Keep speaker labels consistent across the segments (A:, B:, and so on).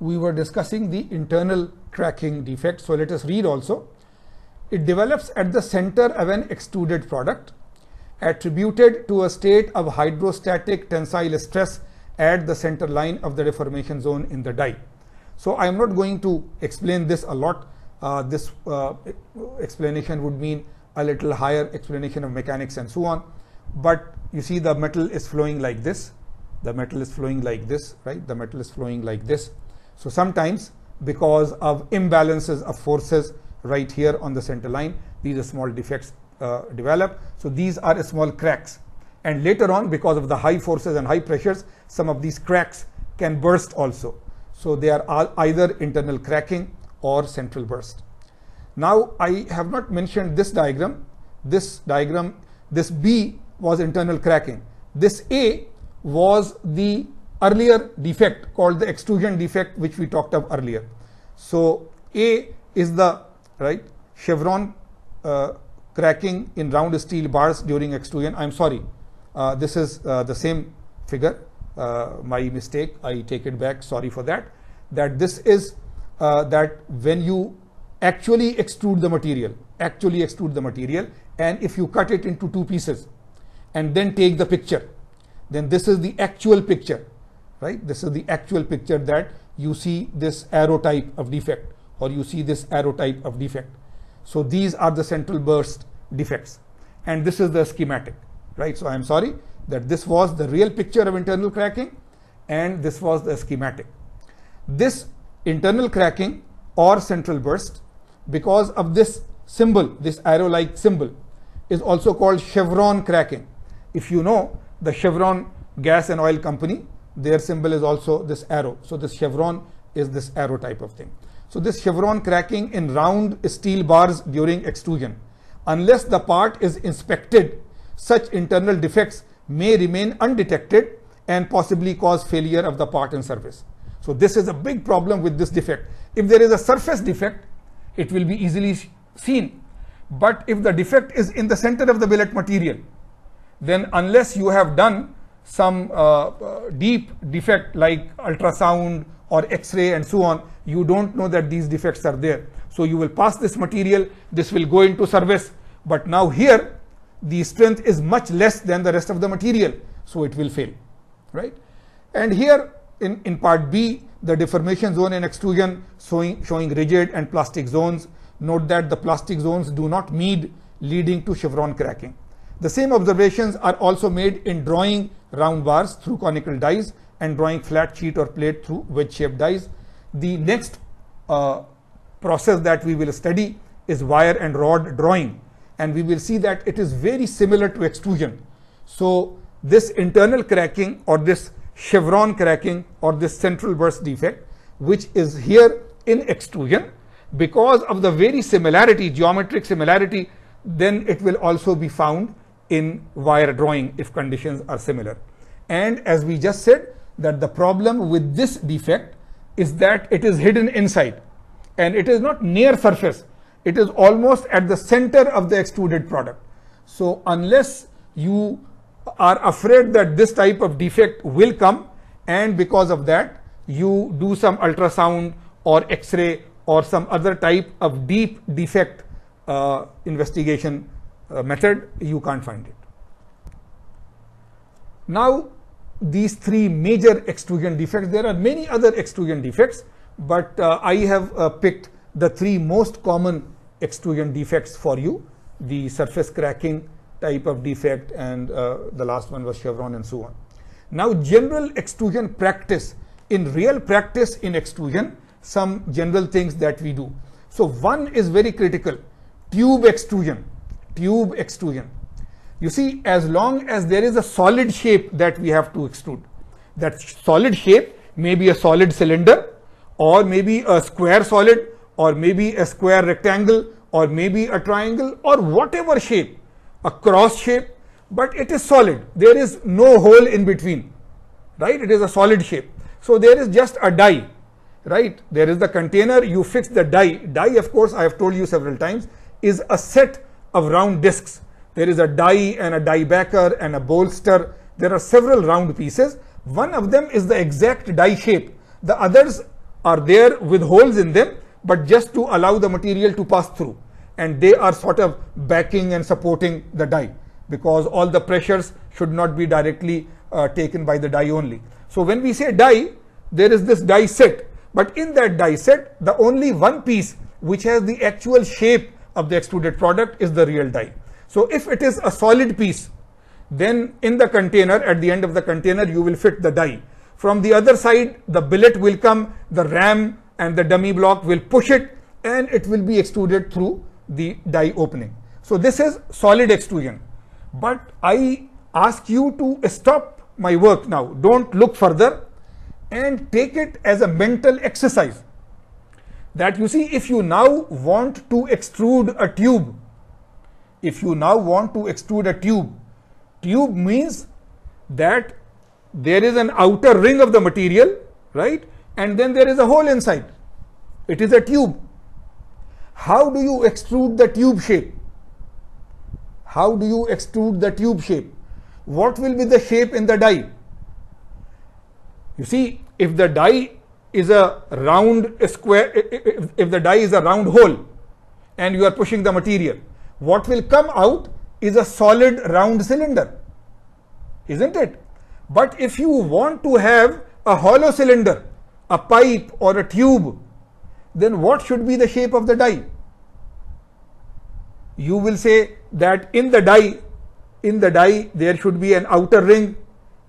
A: we were discussing the internal cracking defect. So let us read also. It develops at the center of an extruded product attributed to a state of hydrostatic tensile stress at the center line of the deformation zone in the die. So I am not going to explain this a lot. Uh, this uh, explanation would mean a little higher explanation of mechanics and so on. But you see the metal is flowing like this. The metal is flowing like this, right? The metal is flowing like this. So sometimes because of imbalances of forces right here on the center line, these small defects uh, develop. So these are small cracks. And later on, because of the high forces and high pressures, some of these cracks can burst also. So they are either internal cracking or central burst. Now I have not mentioned this diagram. This diagram, this B was internal cracking. This A was the earlier defect called the extrusion defect which we talked of earlier. So A is the right chevron uh, cracking in round steel bars during extrusion. I'm sorry, uh, this is uh, the same figure. Uh, my mistake. I take it back. Sorry for that. That this is uh, that when you actually extrude the material, actually extrude the material, and if you cut it into two pieces, and then take the picture, then this is the actual picture right? This is the actual picture that you see this arrow type of defect or you see this arrow type of defect. So these are the central burst defects and this is the schematic, right? So I'm sorry that this was the real picture of internal cracking and this was the schematic. This internal cracking or central burst because of this symbol, this arrow like symbol is also called chevron cracking. If you know the Chevron gas and oil company, their symbol is also this arrow. So this chevron is this arrow type of thing. So this chevron cracking in round steel bars during extrusion, unless the part is inspected, such internal defects may remain undetected and possibly cause failure of the part and surface. So this is a big problem with this defect. If there is a surface defect, it will be easily seen. But if the defect is in the center of the billet material, then unless you have done some uh, uh, deep defect like ultrasound or x-ray and so on, you don't know that these defects are there. So you will pass this material, this will go into service. But now here, the strength is much less than the rest of the material. So it will fail, right? And here in, in part B, the deformation zone and extrusion showing, showing rigid and plastic zones. Note that the plastic zones do not meet leading to chevron cracking. The same observations are also made in drawing round bars through conical dies and drawing flat sheet or plate through wedge-shaped dies. The next uh, process that we will study is wire and rod drawing and we will see that it is very similar to extrusion. So this internal cracking or this chevron cracking or this central burst defect which is here in extrusion because of the very similarity geometric similarity then it will also be found in wire drawing if conditions are similar. And as we just said, that the problem with this defect is that it is hidden inside and it is not near surface. It is almost at the center of the extruded product. So unless you are afraid that this type of defect will come and because of that you do some ultrasound or x-ray or some other type of deep defect uh, investigation uh, method, you can't find it. Now, these three major extrusion defects, there are many other extrusion defects, but uh, I have uh, picked the three most common extrusion defects for you, the surface cracking type of defect and uh, the last one was chevron and so on. Now, general extrusion practice, in real practice in extrusion, some general things that we do. So, one is very critical, tube extrusion tube extrusion. You see, as long as there is a solid shape that we have to extrude, that solid shape may be a solid cylinder or maybe a square solid or maybe a square rectangle or maybe a triangle or whatever shape, a cross shape, but it is solid. There is no hole in between, right? It is a solid shape. So there is just a die, right? There is the container, you fix the die. Die, of course, I have told you several times, is a set of round discs. There is a die and a die backer and a bolster. There are several round pieces. One of them is the exact die shape. The others are there with holes in them, but just to allow the material to pass through. And they are sort of backing and supporting the die because all the pressures should not be directly uh, taken by the die only. So when we say die, there is this die set, but in that die set, the only one piece which has the actual shape of the extruded product is the real die. So if it is a solid piece, then in the container, at the end of the container, you will fit the die. From the other side, the billet will come, the ram and the dummy block will push it and it will be extruded through the die opening. So this is solid extrusion. But I ask you to stop my work now. Don't look further and take it as a mental exercise that you see if you now want to extrude a tube if you now want to extrude a tube tube means that there is an outer ring of the material right and then there is a hole inside it is a tube how do you extrude the tube shape how do you extrude the tube shape what will be the shape in the die you see if the die is a round square, if, the die is a round hole and you are pushing the material, what will come out is a solid round cylinder, isn't it? But if you want to have a hollow cylinder, a pipe or a tube, then what should be the shape of the die? You will say that in the die, in the die there should be an outer ring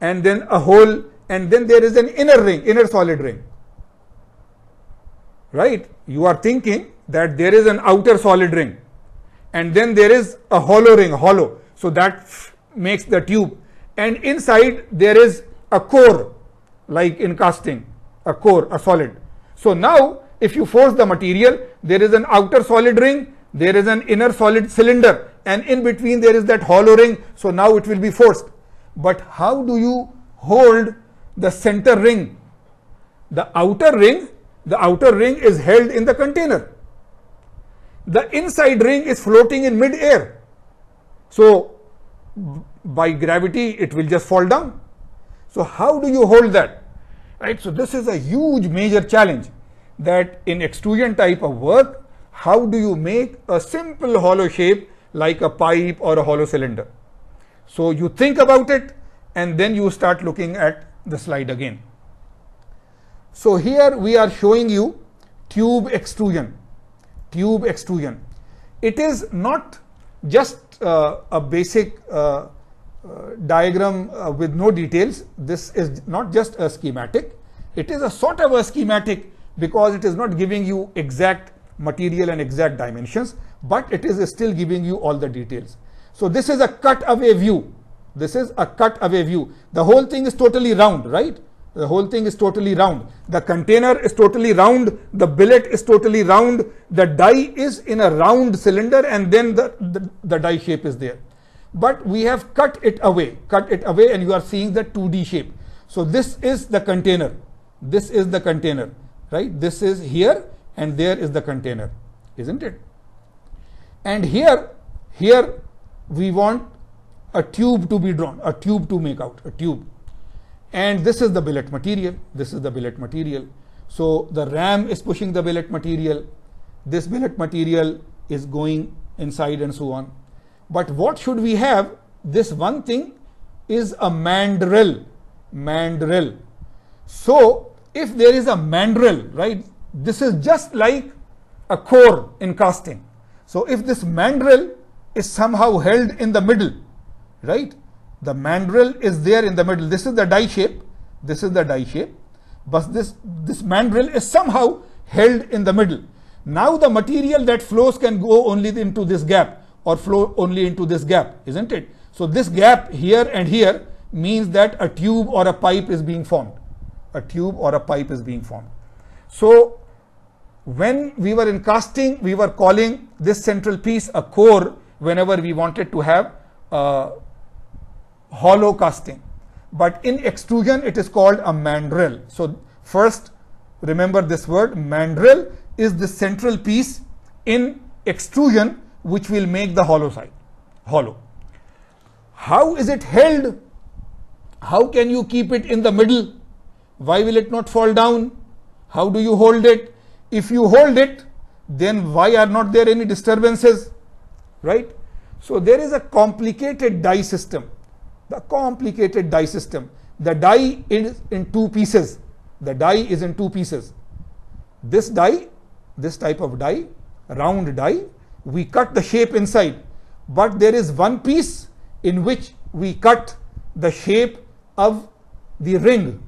A: and then a hole and then there is an inner ring, inner solid ring right? You are thinking that there is an outer solid ring and then there is a hollow ring, hollow. So that makes the tube and inside there is a core like in casting, a core, a solid. So now if you force the material, there is an outer solid ring, there is an inner solid cylinder and in between there is that hollow ring. So now it will be forced. But how do you hold the center ring? The outer ring the outer ring is held in the container. The inside ring is floating in mid-air. So, by gravity, it will just fall down. So, how do you hold that? Right. So, this is a huge major challenge that in extrusion type of work, how do you make a simple hollow shape like a pipe or a hollow cylinder? So, you think about it and then you start looking at the slide again. So here we are showing you tube extrusion. Tube extrusion. It is not just uh, a basic uh, uh, diagram uh, with no details. This is not just a schematic. It is a sort of a schematic because it is not giving you exact material and exact dimensions, but it is still giving you all the details. So this is a cut away view. This is a cut away view. The whole thing is totally round, right? The whole thing is totally round. The container is totally round. The billet is totally round. The die is in a round cylinder and then the, the, the die shape is there. But we have cut it away, cut it away and you are seeing the 2D shape. So this is the container. This is the container, right? This is here and there is the container, isn't it? And here, here we want a tube to be drawn, a tube to make out, a tube and this is the billet material this is the billet material so the ram is pushing the billet material this billet material is going inside and so on but what should we have this one thing is a mandrel mandrel so if there is a mandrel right this is just like a core in casting so if this mandrel is somehow held in the middle right the mandrel is there in the middle. This is the die shape. This is the die shape. But this, this mandrel is somehow held in the middle. Now the material that flows can go only into this gap or flow only into this gap, isn't it? So this gap here and here means that a tube or a pipe is being formed. A tube or a pipe is being formed. So when we were in casting, we were calling this central piece a core whenever we wanted to have uh, hollow casting. But in extrusion, it is called a mandrel. So first, remember this word mandrel is the central piece in extrusion which will make the hollow side hollow. How is it held? How can you keep it in the middle? Why will it not fall down? How do you hold it? If you hold it, then why are not there any disturbances? Right? So there is a complicated die system the complicated die system. The die is in two pieces. The die is in two pieces. This die, this type of die, round die, we cut the shape inside. But there is one piece in which we cut the shape of the ring.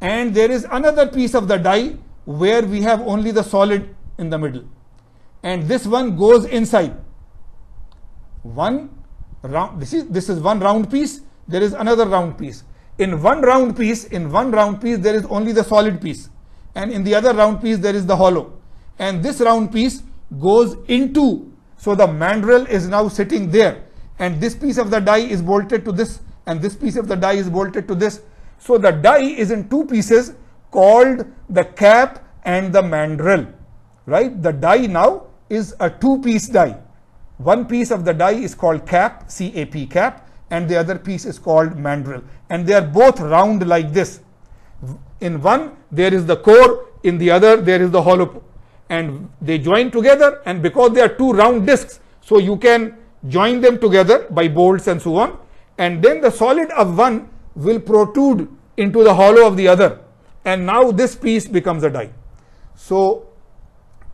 A: And there is another piece of the die where we have only the solid in the middle. And this one goes inside. One round, this is this is one round piece there is another round piece in one round piece in one round piece there is only the solid piece and in the other round piece there is the hollow and this round piece goes into so the mandrel is now sitting there and this piece of the die is bolted to this and this piece of the die is bolted to this so the die is in two pieces called the cap and the mandrel right the die now is a two piece die one piece of the die is called cap, C-A-P cap, and the other piece is called mandrel. And they are both round like this. In one, there is the core, in the other, there is the hollow. And they join together, and because they are two round discs, so you can join them together by bolts and so on. And then the solid of one will protrude into the hollow of the other. And now this piece becomes a die. So,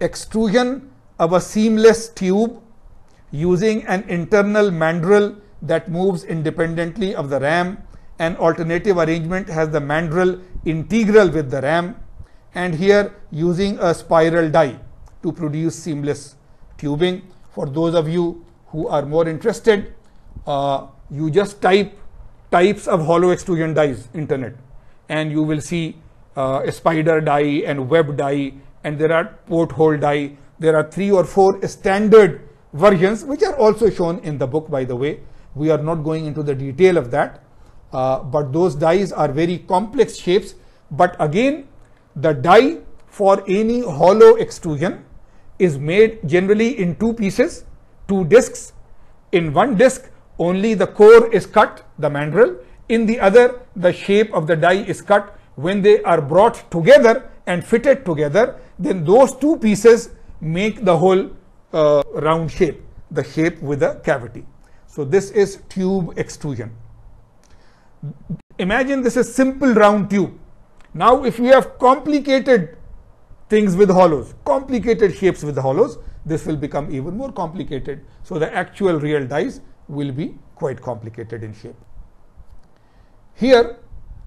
A: extrusion of a seamless tube using an internal mandrel that moves independently of the RAM. An alternative arrangement has the mandrel integral with the RAM and here using a spiral die to produce seamless tubing. For those of you who are more interested, uh, you just type types of hollow extrusion dies internet and you will see uh, a spider die and web die and there are porthole die. There are three or four standard versions, which are also shown in the book, by the way. We are not going into the detail of that, uh, but those dies are very complex shapes. But again, the die for any hollow extrusion is made generally in two pieces, two discs. In one disc, only the core is cut, the mandrel. In the other, the shape of the die is cut. When they are brought together and fitted together, then those two pieces make the whole uh, round shape, the shape with a cavity. So this is tube extrusion. Imagine this is simple round tube. Now if we have complicated things with hollows, complicated shapes with hollows, this will become even more complicated. So the actual real dies will be quite complicated in shape. Here,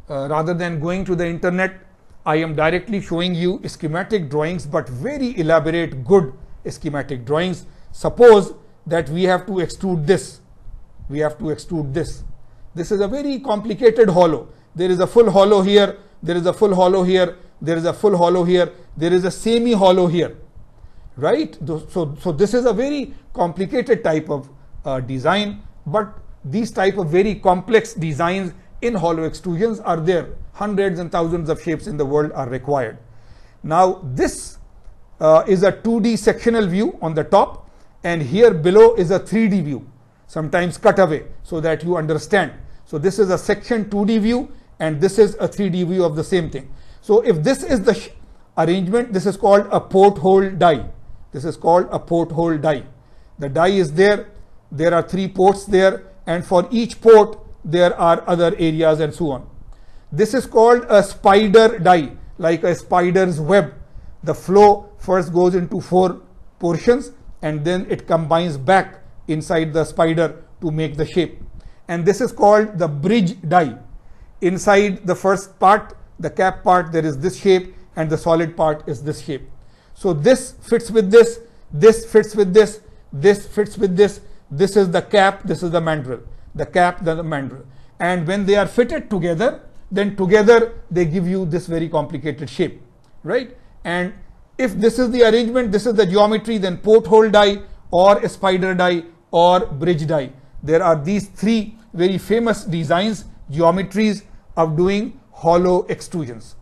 A: uh, rather than going to the internet, I am directly showing you schematic drawings, but very elaborate, good schematic drawings. Suppose that we have to extrude this. We have to extrude this. This is a very complicated hollow. There is a full hollow here. There is a full hollow here. There is a full hollow here. There is a semi hollow here. Right? So, so this is a very complicated type of uh, design, but these type of very complex designs in hollow extrusions are there. Hundreds and thousands of shapes in the world are required. Now this uh, is a 2D sectional view on the top and here below is a 3D view, sometimes cut away so that you understand. So this is a section 2D view and this is a 3D view of the same thing. So if this is the arrangement, this is called a porthole die. This is called a porthole die. The die is there, there are three ports there and for each port there are other areas and so on. This is called a spider die, like a spider's web the flow first goes into four portions and then it combines back inside the spider to make the shape. And this is called the bridge die. Inside the first part, the cap part, there is this shape and the solid part is this shape. So this fits with this, this fits with this, this fits with this. This is the cap, this is the mandrel. The cap, the mandrel. And when they are fitted together, then together they give you this very complicated shape, right? and if this is the arrangement this is the geometry then porthole die or spider die or bridge die there are these three very famous designs geometries of doing hollow extrusions